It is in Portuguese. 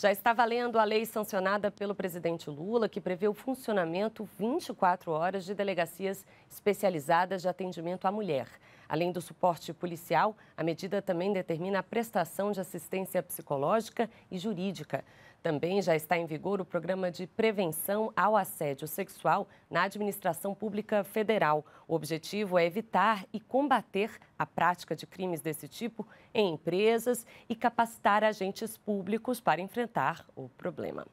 Já está valendo a lei sancionada pelo presidente Lula, que prevê o funcionamento 24 horas de delegacias especializadas de atendimento à mulher. Além do suporte policial, a medida também determina a prestação de assistência psicológica e jurídica. Também já está em vigor o programa de prevenção ao assédio sexual na administração pública federal. O objetivo é evitar e combater a prática de crimes desse tipo em empresas e capacitar agentes públicos para enfrentar enfrentar o problema.